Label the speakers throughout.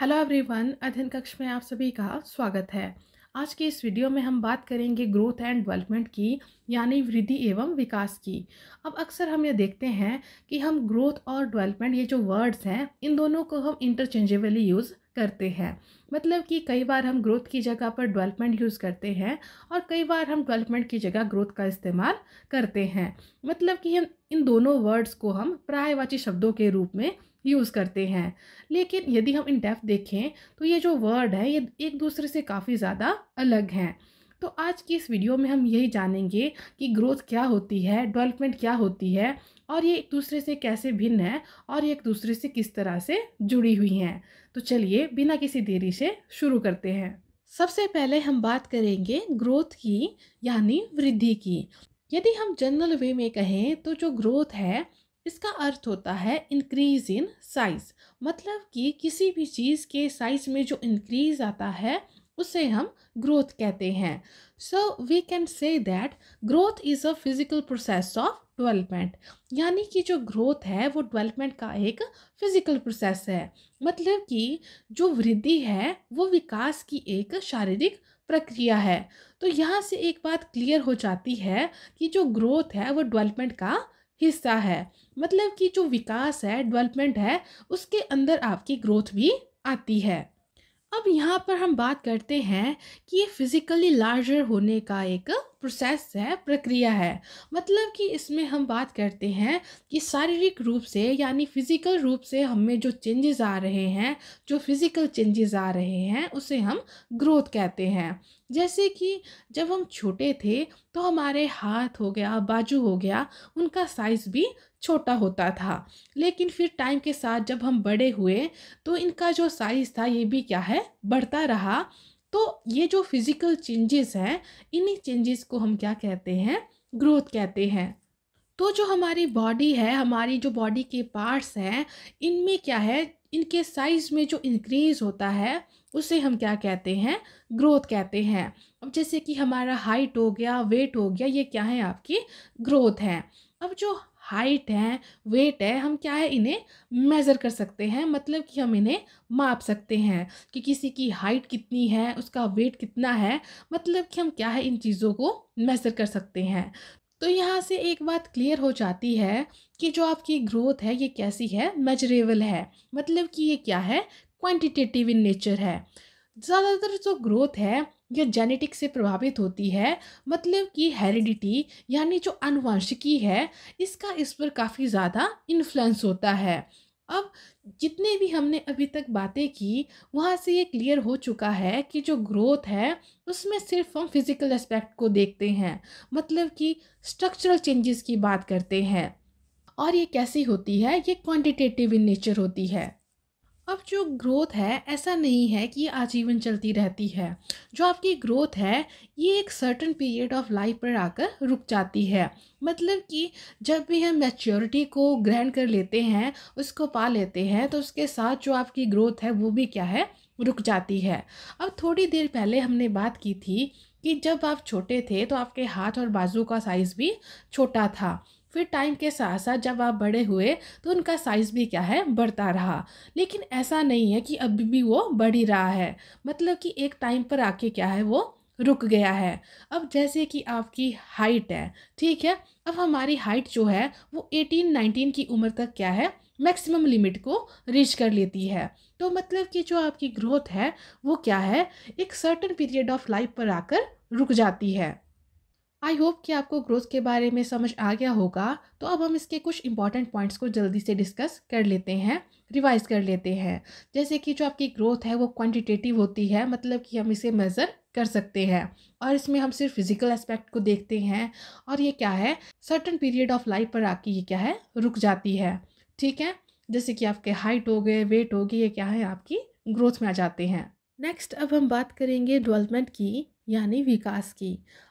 Speaker 1: hello everyone अध्ययन कक्ष में आप सभी का स्वागत है आज की इस वीडियो में हम बात करेंगे ग्रोथ एंड डेवलपमेंट की यानी वृद्धि एवं विकास की अब अक्सर हम ये देखते हैं कि हम ग्रोथ और डेवलपमेंट ये जो वर्ड्स हैं इन दोनों को हम इंटरचेंजेबली यूज़ करते हैं मतलब कि कई बार हम ग्रोथ की जगह पर डेवलपमेंट यूज़ करते हैं और कई बार हम डेवलपमेंट की जगह ग्रोथ का इस्तेमाल करते हैं मतलब कि हम इन दोनों वर्ड्स को हम प्रायवाची शब्दों के रूप में यूज़ करते हैं लेकिन यदि हम इन डेप्थ देखें तो ये जो वर्ड है ये एक दूसरे से काफ़ी ज़्यादा अलग हैं तो आज की इस वीडियो में हम यही जानेंगे कि ग्रोथ क्या होती है डेवलपमेंट क्या होती है और ये एक दूसरे से कैसे भिन्न है और ये एक दूसरे से किस तरह से जुड़ी हुई हैं तो चलिए बिना किसी देरी से शुरू करते हैं सबसे पहले हम बात करेंगे ग्रोथ की यानी वृद्धि की यदि हम जनरल वे में कहें तो जो ग्रोथ है इसका अर्थ होता है इंक्रीज इन साइज़ मतलब कि किसी भी चीज़ के साइज़ में जो इंक्रीज आता है उसे हम ग्रोथ कहते हैं so we can say that growth is a physical process of development यानी कि जो ग्रोथ है वो डेवलपमेंट का एक फिजिकल प्रोसेस है मतलब कि जो वृद्धि है वो विकास की एक शारीरिक प्रक्रिया है तो यहाँ से एक बात क्लियर हो जाती है कि जो ग्रोथ है वो डेवलपमेंट का हिस्सा है मतलब कि जो विकास है डेवलपमेंट है उसके अंदर आपकी ग्रोथ भी आती है अब यहाँ पर हम बात करते हैं कि ये फिज़िकली लार्जर होने का एक प्रोसेस है प्रक्रिया है मतलब कि इसमें हम बात करते हैं कि शारीरिक रूप से यानी फिज़िकल रूप से हमें जो चेंजेस आ रहे हैं जो फिज़िकल चेंजेस आ रहे हैं उसे हम ग्रोथ कहते हैं जैसे कि जब हम छोटे थे तो हमारे हाथ हो गया बाजू हो गया उनका साइज़ भी छोटा होता था लेकिन फिर टाइम के साथ जब हम बड़े हुए तो इनका जो साइज़ था ये भी क्या है बढ़ता रहा तो ये जो फिज़िकल चेंजेस हैं इन्हीं चेंजेस को हम क्या कहते हैं ग्रोथ कहते हैं तो जो हमारी बॉडी है हमारी जो बॉडी के पार्ट्स हैं इनमें क्या है इनके साइज़ में जो इंक्रीज़ होता है उसे हम क्या कहते हैं ग्रोथ कहते हैं अब जैसे कि हमारा हाइट हो गया वेट हो गया ये क्या है आपकी ग्रोथ है अब जो हाइट है वेट है हम क्या है इन्हें मेज़र कर सकते हैं मतलब कि हम इन्हें माप सकते हैं कि किसी की हाइट कितनी है उसका वेट कितना है मतलब कि हम क्या है इन चीज़ों को मेज़र कर सकते हैं तो यहाँ से एक बात क्लियर हो जाती है कि जो आपकी ग्रोथ है ये कैसी है मेजरेबल है मतलब कि ये क्या है क्वांटिटेटिव इन नेचर है ज़्यादातर जो ग्रोथ है या जेनेटिक से प्रभावित होती है मतलब कि हेरिडिटी यानी जो अनुवांशिकी है इसका इस पर काफ़ी ज़्यादा इन्फ्लुएंस होता है अब जितने भी हमने अभी तक बातें की वहाँ से ये क्लियर हो चुका है कि जो ग्रोथ है उसमें सिर्फ हम फिज़िकल एस्पेक्ट को देखते हैं मतलब कि स्ट्रक्चरल चेंजेस की बात करते हैं और ये कैसी होती है ये क्वांटिटेटिव इन नेचर होती है अब जो ग्रोथ है ऐसा नहीं है कि आजीवन चलती रहती है जो आपकी ग्रोथ है ये एक सर्टन पीरियड ऑफ लाइफ पर आकर रुक जाती है मतलब कि जब भी हम मैच्योरिटी को ग्रहण कर लेते हैं उसको पा लेते हैं तो उसके साथ जो आपकी ग्रोथ है वो भी क्या है रुक जाती है अब थोड़ी देर पहले हमने बात की थी कि जब आप छोटे थे तो आपके हाथ और बाजू का साइज़ भी छोटा था फिर टाइम के साथ साथ जब आप बड़े हुए तो उनका साइज़ भी क्या है बढ़ता रहा लेकिन ऐसा नहीं है कि अभी भी वो बढ़ ही रहा है मतलब कि एक टाइम पर आके क्या है वो रुक गया है अब जैसे कि आपकी हाइट है ठीक है अब हमारी हाइट जो है वो 18 19 की उम्र तक क्या है मैक्सिमम लिमिट को रीच कर लेती है तो मतलब कि जो आपकी ग्रोथ है वो क्या है एक सर्टन पीरियड ऑफ लाइफ पर आकर रुक जाती है आई होप कि आपको ग्रोथ के बारे में समझ आ गया होगा तो अब हम इसके कुछ इंपॉर्टेंट पॉइंट्स को जल्दी से डिस्कस कर लेते हैं रिवाइज कर लेते हैं जैसे कि जो आपकी ग्रोथ है वो क्वांटिटेटिव होती है मतलब कि हम इसे मेज़र कर सकते हैं और इसमें हम सिर्फ फिजिकल एस्पेक्ट को देखते हैं और ये क्या है सर्टन पीरियड ऑफ लाइफ पर आके ये क्या है रुक जाती है ठीक है जैसे कि आपके हाइट हो गए वेट हो गए ये क्या है आपकी ग्रोथ में आ जाते हैं नेक्स्ट अब हम बात करेंगे डेवलपमेंट की यानी विकास की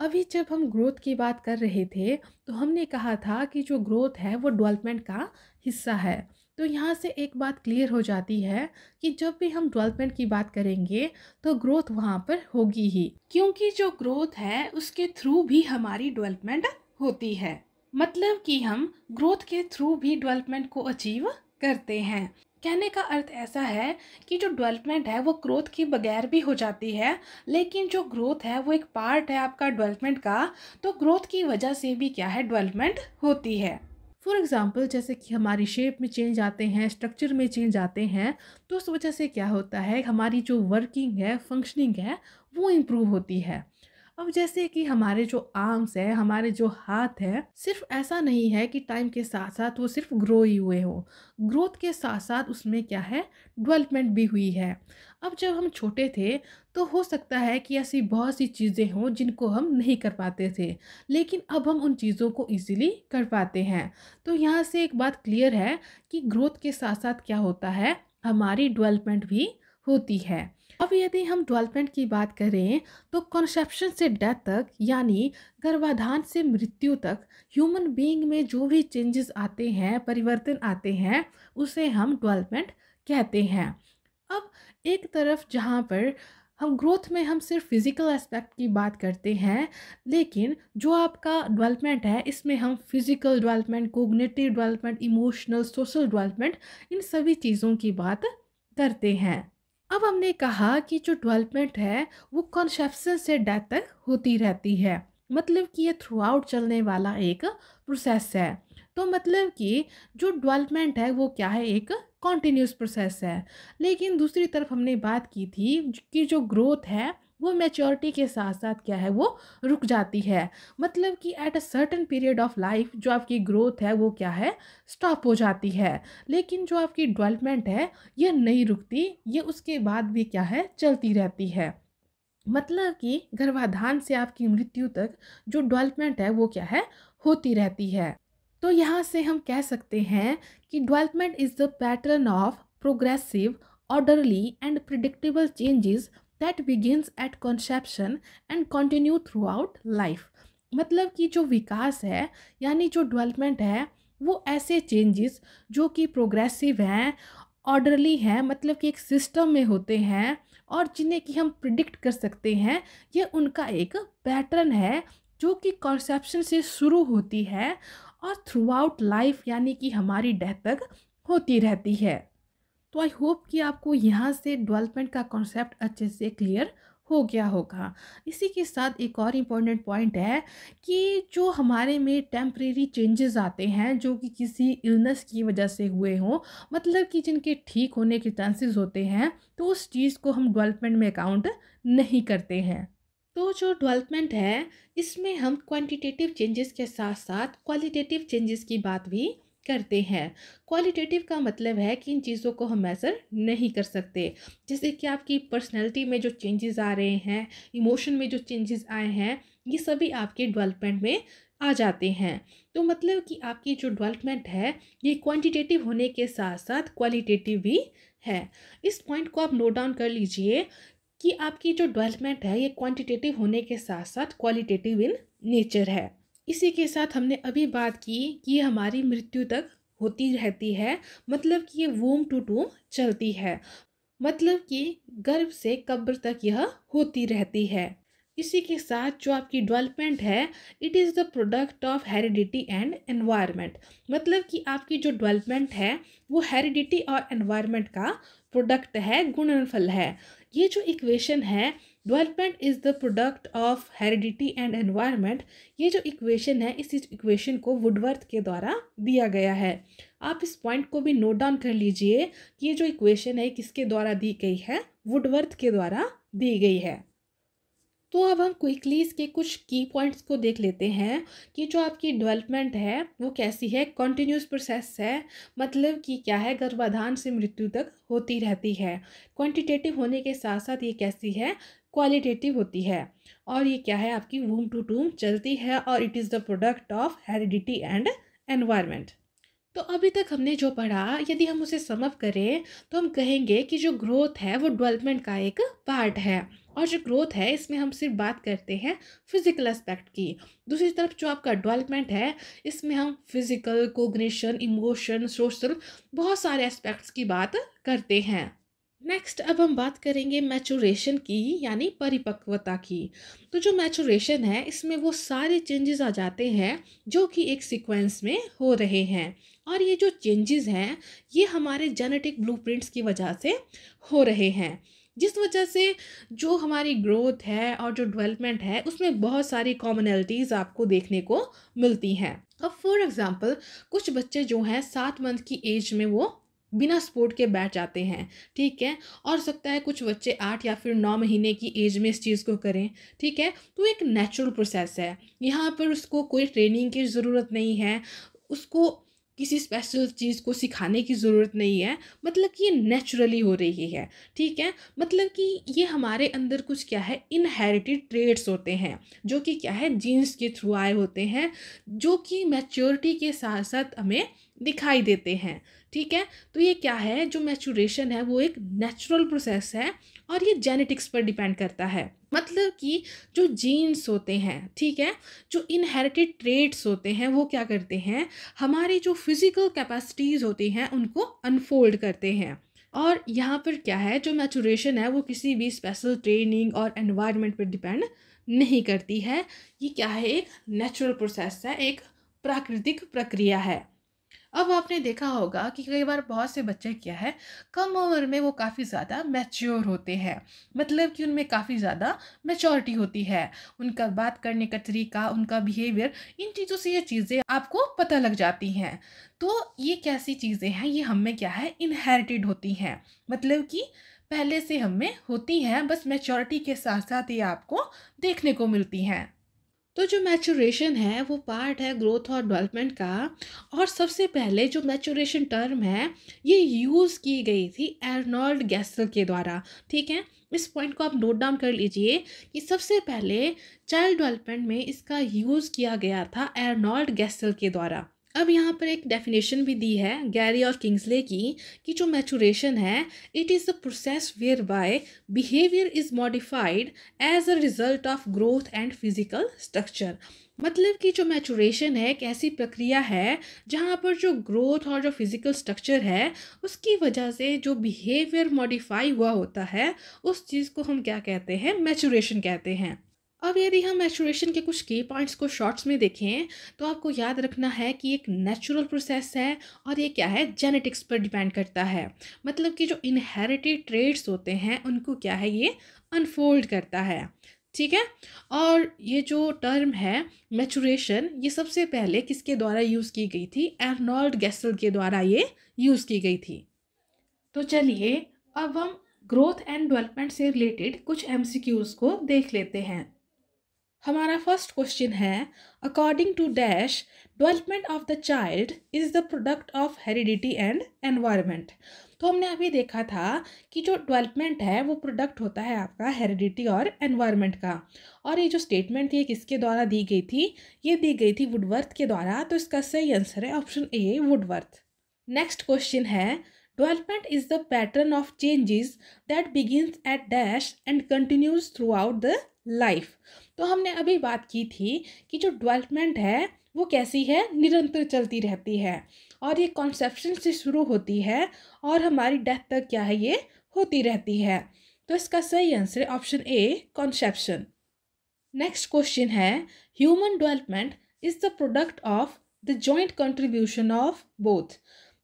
Speaker 1: अभी जब हम ग्रोथ की बात कर रहे थे तो हमने कहा था कि जो ग्रोथ है वो डेवलपमेंट का हिस्सा है तो यहाँ से एक बात क्लियर हो जाती है कि जब भी हम डेवलपमेंट की बात करेंगे तो ग्रोथ वहाँ पर होगी ही क्योंकि जो ग्रोथ है उसके थ्रू भी हमारी डेवलपमेंट होती है मतलब कि हम ग्रोथ के थ्रू भी डेवलपमेंट को अचीव करते हैं कहने का अर्थ ऐसा है कि जो डेवलपमेंट है वो ग्रोथ के बगैर भी हो जाती है लेकिन जो ग्रोथ है वो एक पार्ट है आपका डेवलपमेंट का तो ग्रोथ की वजह से भी क्या है डेवलपमेंट होती है फॉर एग्ज़ाम्पल जैसे कि हमारी शेप में चेंज आते हैं स्ट्रक्चर में चेंज आते हैं तो उस वजह से क्या होता है हमारी जो वर्किंग है फंक्शनिंग है वो इम्प्रूव होती है अब जैसे कि हमारे जो आर्म्स है हमारे जो हाथ है सिर्फ ऐसा नहीं है कि टाइम के साथ साथ वो सिर्फ ग्रो ही हुए हो ग्रोथ के साथ साथ उसमें क्या है डेवलपमेंट भी हुई है अब जब हम छोटे थे तो हो सकता है कि ऐसी बहुत सी चीज़ें हों जिनको हम नहीं कर पाते थे लेकिन अब हम उन चीज़ों को इजीली कर पाते हैं तो यहाँ से एक बात क्लियर है कि ग्रोथ के साथ साथ क्या होता है हमारी डेवलपमेंट भी होती है अब यदि हम डेवलपमेंट की बात करें तो कॉन्सेप्शन से डेथ तक यानी गर्भाधान से मृत्यु तक ह्यूमन बीइंग में जो भी चेंजेस आते हैं परिवर्तन आते हैं उसे हम डेवलपमेंट कहते हैं अब एक तरफ जहाँ पर हम ग्रोथ में हम सिर्फ फिज़िकल एस्पेक्ट की बात करते हैं लेकिन जो आपका डेवलपमेंट है इसमें हम physical development cognitive development emotional social development इन सभी चीज़ों की बात करते हैं अब हमने कहा कि जो डेवलपमेंट है वो कॉन्सेप्शन से डेथ तक होती रहती है मतलब कि ये थ्रू आउट चलने वाला एक प्रोसेस है तो मतलब कि जो डेवलपमेंट है वो क्या है एक कॉन्टीन्यूस प्रोसेस है लेकिन दूसरी तरफ हमने बात की थी कि जो ग्रोथ है वो मेच्योरिटी के साथ साथ क्या है वो रुक जाती है मतलब कि at a certain period of life जो आपकी ग्रोथ है वो क्या है स्टॉप हो जाती है लेकिन जो आपकी डेवलपमेंट है ये नहीं रुकती ये उसके बाद भी क्या है चलती रहती है मतलब कि गर्भाधान से आपकी मृत्यु तक जो डेवलपमेंट है वो क्या है होती रहती है तो यहाँ से हम कह सकते हैं कि development is the pattern of progressive orderly and predictable changes that that at conception and continue throughout life मतलब कि जो विकास है यानी जो डेवलपमेंट है वो ऐसे चेंजेस जो कि प्रोग्रेसिव हैं ऑर्डरली हैं मतलब कि एक सिस्टम में होते हैं और जिन्हें कि हम प्रिडिक्ट कर सकते हैं ये उनका एक पैटर्न है जो कि कॉन्सेप्शन से शुरू होती है और थ्रू आउट लाइफ यानी कि हमारी डेथ तक होती रहती है तो आई होप कि आपको यहाँ से डेवलपमेंट का कॉन्सेप्ट अच्छे से क्लियर हो गया होगा इसी के साथ एक और इम्पॉर्टेंट पॉइंट है कि जो हमारे में टेम्प्रेरी चेंजेस आते हैं जो कि किसी इलनेस की वजह से हुए हों मतलब कि जिनके ठीक होने के चांसेस होते हैं तो उस चीज़ को हम डेवलपमेंट में अकाउंट नहीं करते हैं तो जो डेवलपमेंट है इसमें हम क्वांटिटेटिव चेंजेस के साथ साथ क्वालिटेटिव चेंजेस की बात भी करते हैं क्वालिटेटिव का मतलब है कि इन चीज़ों को हम मैसर नहीं कर सकते जैसे कि आपकी पर्सनैलिटी में जो चेंजेस आ रहे हैं इमोशन में जो चेंजेस आए हैं ये सभी आपके डेवलपमेंट में आ जाते हैं तो मतलब कि आपकी जो डेवलपमेंट है ये क्वांटिटेटिव होने के साथ साथ क्वालिटेटिव भी है इस पॉइंट को आप नोट डाउन कर लीजिए कि आपकी जो डेवलपमेंट है ये क्वांटिटेटिव होने के साथ साथ क्वालिटेटिव इन नेचर है इसी के साथ हमने अभी बात की कि ये हमारी मृत्यु तक होती रहती है मतलब कि ये वोम टू टूम चलती है मतलब कि गर्भ से कब्र तक यह होती रहती है इसी के साथ जो आपकी डेवलपमेंट है it is the product of heredity and environment मतलब कि आपकी जो डेवलपमेंट है वो हेरिडिटी और एनवायरनमेंट का प्रोडक्ट है गुणनफल है ये जो इक्वेशन है development is the product of heredity and environment ये जो इक्वेशन है इस इक्वेशन को वुडवर्थ के द्वारा दिया गया है आप इस पॉइंट को भी नोट डाउन कर लीजिए कि ये जो इक्वेशन है किसके द्वारा दी गई है वुडवर्थ के द्वारा दी गई है तो अब हम क्विकली इसके कुछ की पॉइंट्स को देख लेते हैं कि जो आपकी डेवलपमेंट है वो कैसी है कॉन्टीन्यूस प्रोसेस है मतलब कि क्या है गर्भाधान से मृत्यु तक होती रहती है क्वांटिटेटिव होने के साथ साथ ये कैसी है क्वालिटेटिव होती है और ये क्या है आपकी वूम टू टूम चलती है और it is the product of heredity and environment तो अभी तक हमने जो पढ़ा यदि हम उसे समअप करें तो हम कहेंगे कि जो ग्रोथ है वो डेवलपमेंट का एक पार्ट है और जो ग्रोथ है इसमें हम सिर्फ बात करते हैं फिज़िकल एस्पेक्ट की दूसरी तरफ जो आपका डेवलपमेंट है इसमें हम फिज़िकल कोग्निशन इमोशन सोशल बहुत सारे एस्पेक्ट्स की बात करते हैं नेक्स्ट अब हम बात करेंगे मैचुरेशन की यानी परिपक्वता की तो जो मैचुरेशन है इसमें वो सारे चेंजेस आ जाते हैं जो कि एक सीक्वेंस में हो रहे हैं और ये जो चेंजेस हैं ये हमारे जेनेटिक ब्लूप्रिंट्स की वजह से हो रहे हैं जिस वजह से जो हमारी ग्रोथ है और जो डेवलपमेंट है उसमें बहुत सारी कॉमनैलिटीज़ आपको देखने को मिलती हैं अब फॉर एग्ज़ाम्पल कुछ बच्चे जो हैं सात मंथ की एज में वो बिना सपोर्ट के बैठ जाते हैं ठीक है और सकता है कुछ बच्चे आठ या फिर नौ महीने की एज में इस चीज़ को करें ठीक है तो एक नेचुरल प्रोसेस है यहाँ पर उसको कोई ट्रेनिंग की ज़रूरत नहीं है उसको किसी स्पेशल चीज़ को सिखाने की ज़रूरत नहीं है मतलब कि ये नेचुरली हो रही है ठीक है मतलब कि ये हमारे अंदर कुछ क्या है इनहेरिटेड ट्रेड्स होते हैं जो कि क्या है जीन्स के थ्रू आए होते हैं जो कि मैच्योरिटी के साथ साथ हमें दिखाई देते हैं ठीक है तो ये क्या है जो मैचुरेशन है वो एक नेचुरल प्रोसेस है और ये जेनेटिक्स पर डिपेंड करता है मतलब कि जो जीन्स होते हैं ठीक है जो इनहेरिटेड ट्रेड्स होते हैं वो क्या करते हैं हमारी जो फिज़िकल कैपेसिटीज़ होती हैं उनको अनफोल्ड करते हैं और यहाँ पर क्या है जो मैचुरेशन है वो किसी भी स्पेशल ट्रेनिंग और एनवायरनमेंट पर डिपेंड नहीं करती है ये क्या है एक नेचुरल प्रोसेस है एक प्राकृतिक प्रक्रिया है अब आपने देखा होगा कि कई बार बहुत से बच्चे क्या है कम उम्र में वो काफ़ी ज़्यादा मैच्योर होते हैं मतलब कि उनमें काफ़ी ज़्यादा मैच्योरिटी होती है उनका बात करने का तरीका उनका बिहेवियर इन चीज़ों से ये चीज़ें आपको पता लग जाती हैं तो ये कैसी चीज़ें हैं ये हमें क्या है इनहेरिटेड होती हैं मतलब कि पहले से हमें होती हैं बस मैच्योरिटी के साथ साथ ये आपको देखने को मिलती हैं तो जो मैचुरेशन है वो पार्ट है ग्रोथ और डेवलपमेंट का और सबसे पहले जो मैचुरेशन टर्म है ये यूज़ की गई थी एर्नॉल्ड गैसल के द्वारा ठीक है इस पॉइंट को आप नोट डाउन कर लीजिए कि सबसे पहले चाइल्ड डेवलपमेंट में इसका यूज़ किया गया था एर्नॉल्ड गैसल के द्वारा अब यहाँ पर एक डेफिनेशन भी दी है गैरी और किंग्सले की कि जो मैचुरेशन है it is the process whereby behaviour is modified as a result of growth and physical structure मतलब कि जो मैचुरेशन है एक ऐसी प्रक्रिया है जहाँ पर जो ग्रोथ और जो फिज़िकल स्ट्रक्चर है उसकी वजह से जो बिहेवियर मॉडिफाई हुआ होता है उस चीज़ को हम क्या कहते हैं मैचुरेशन कहते हैं अब यदि हम मैचुरेशन के कुछ की पॉइंट्स को शॉर्ट्स में देखें तो आपको याद रखना है कि एक नेचुरल प्रोसेस है और ये क्या है जेनेटिक्स पर डिपेंड करता है मतलब कि जो इनहेरिटेड ट्रेड्स होते हैं उनको क्या है ये अनफोल्ड करता है ठीक है और ये जो टर्म है मैचुरेशन ये सबसे पहले किसके द्वारा यूज़ की गई थी एर्नॉल्ड गैसल के द्वारा ये यूज़ की गई थी तो चलिए अब हम ग्रोथ एंड डेवलपमेंट से रिलेटेड कुछ एम को देख लेते हैं हमारा फर्स्ट क्वेश्चन है according to dash development of the child is the product of heredity and environment तो हमने अभी देखा था कि जो डेवलपमेंट है वो प्रोडक्ट होता है आपका हेरिडिटी और एनवायरमेंट का और ये जो स्टेटमेंट थी ये किसके द्वारा दी गई थी ये दी गई थी वुडवर्थ के द्वारा तो इसका सही आंसर है option A Woodworth next question है Development is the pattern of changes that begins at dash and continues throughout the life तो हमने अभी बात की थी कि जो डेवलपमेंट है वो कैसी है निरंतर चलती रहती है और ये कॉन्सेप्शन से शुरू होती है और हमारी डेथ तक क्या है ये होती रहती है तो इसका सही आंसर है option A conception next question है human development is the product of the joint contribution of both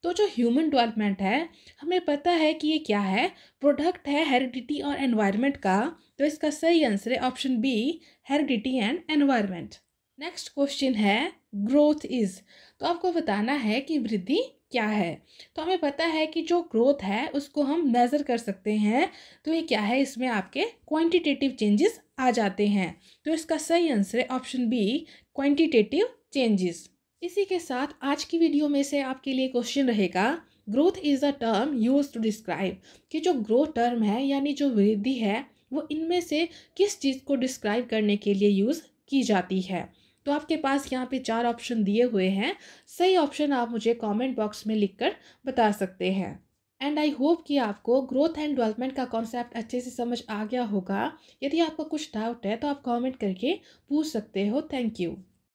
Speaker 1: तो जो ह्यूमन डेवलपमेंट है हमें पता है कि ये क्या है प्रोडक्ट है हेरिडिटी और एनवायरनमेंट का तो इसका सही आंसर है option B heredity and environment next question है ग्रोथ इज़ तो आपको बताना है कि वृद्धि क्या है तो हमें पता है कि जो ग्रोथ है उसको हम मेज़र कर सकते हैं तो ये क्या है इसमें आपके क्वांटिटेटिव चेंजेस आ जाते हैं तो इसका सही आंसर है ऑप्शन बी क्वांटिटेटिव चेंजेस इसी के साथ आज की वीडियो में से आपके लिए क्वेश्चन रहेगा growth is a term use to describe कि जो ग्रोथ टर्म है यानी जो वृद्धि है वो इनमें से किस चीज़ को डिस्क्राइब करने के लिए यूज़ की जाती है तो आपके पास यहाँ पे चार ऑप्शन दिए हुए हैं सही ऑप्शन आप मुझे कमेंट बॉक्स में लिखकर बता सकते हैं एंड आई होप कि आपको ग्रोथ एंड डेवलपमेंट का कॉन्सेप्ट अच्छे से समझ आ गया होगा यदि आपका कुछ डाउट है तो आप कमेंट करके पूछ सकते हो थैंक यू